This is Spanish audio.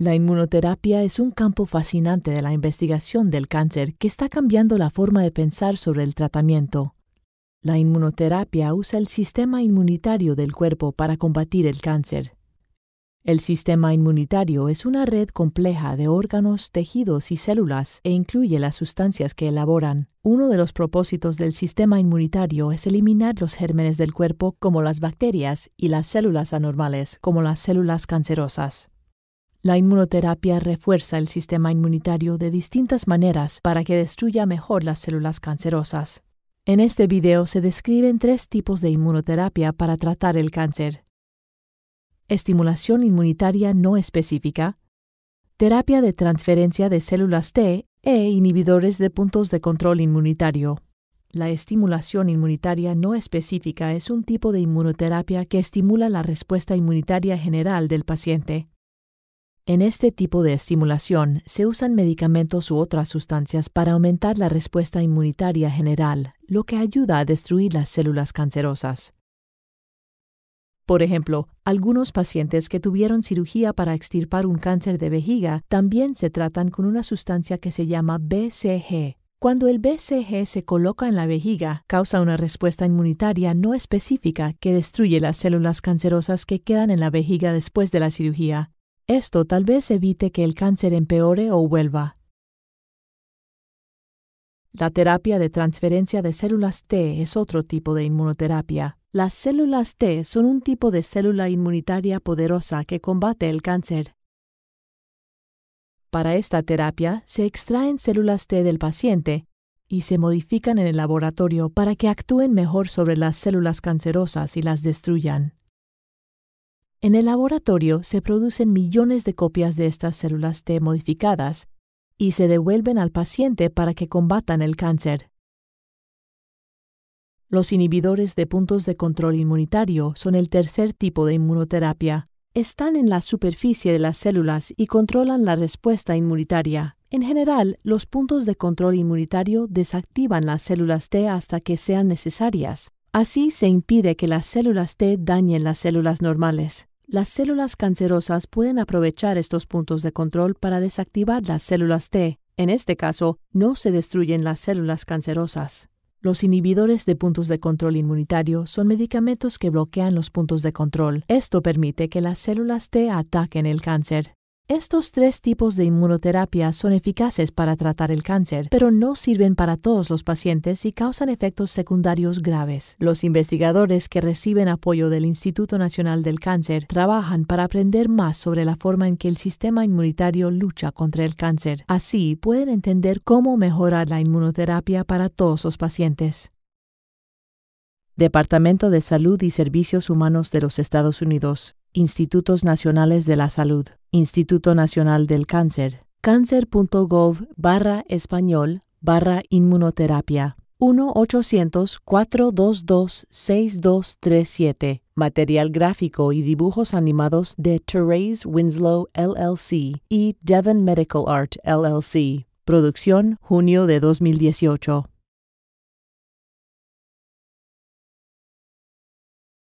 La inmunoterapia es un campo fascinante de la investigación del cáncer que está cambiando la forma de pensar sobre el tratamiento. La inmunoterapia usa el sistema inmunitario del cuerpo para combatir el cáncer. El sistema inmunitario es una red compleja de órganos, tejidos y células e incluye las sustancias que elaboran. Uno de los propósitos del sistema inmunitario es eliminar los gérmenes del cuerpo como las bacterias y las células anormales como las células cancerosas. La inmunoterapia refuerza el sistema inmunitario de distintas maneras para que destruya mejor las células cancerosas. En este video se describen tres tipos de inmunoterapia para tratar el cáncer. Estimulación inmunitaria no específica, terapia de transferencia de células T e inhibidores de puntos de control inmunitario. La estimulación inmunitaria no específica es un tipo de inmunoterapia que estimula la respuesta inmunitaria general del paciente. En este tipo de estimulación se usan medicamentos u otras sustancias para aumentar la respuesta inmunitaria general, lo que ayuda a destruir las células cancerosas. Por ejemplo, algunos pacientes que tuvieron cirugía para extirpar un cáncer de vejiga también se tratan con una sustancia que se llama BCG. Cuando el BCG se coloca en la vejiga, causa una respuesta inmunitaria no específica que destruye las células cancerosas que quedan en la vejiga después de la cirugía. Esto tal vez evite que el cáncer empeore o vuelva. La terapia de transferencia de células T es otro tipo de inmunoterapia. Las células T son un tipo de célula inmunitaria poderosa que combate el cáncer. Para esta terapia se extraen células T del paciente y se modifican en el laboratorio para que actúen mejor sobre las células cancerosas y las destruyan. En el laboratorio se producen millones de copias de estas células T modificadas y se devuelven al paciente para que combatan el cáncer. Los inhibidores de puntos de control inmunitario son el tercer tipo de inmunoterapia. Están en la superficie de las células y controlan la respuesta inmunitaria. En general, los puntos de control inmunitario desactivan las células T hasta que sean necesarias. Así se impide que las células T dañen las células normales. Las células cancerosas pueden aprovechar estos puntos de control para desactivar las células T. En este caso, no se destruyen las células cancerosas. Los inhibidores de puntos de control inmunitario son medicamentos que bloquean los puntos de control. Esto permite que las células T ataquen el cáncer. Estos tres tipos de inmunoterapia son eficaces para tratar el cáncer, pero no sirven para todos los pacientes y causan efectos secundarios graves. Los investigadores que reciben apoyo del Instituto Nacional del Cáncer trabajan para aprender más sobre la forma en que el sistema inmunitario lucha contra el cáncer. Así pueden entender cómo mejorar la inmunoterapia para todos los pacientes. Departamento de Salud y Servicios Humanos de los Estados Unidos, Institutos Nacionales de la Salud. Instituto Nacional del Cáncer, cancer.gov barra español barra inmunoterapia 1-800-422-6237. Material gráfico y dibujos animados de Therese Winslow LLC y Devon Medical Art LLC. Producción junio de 2018.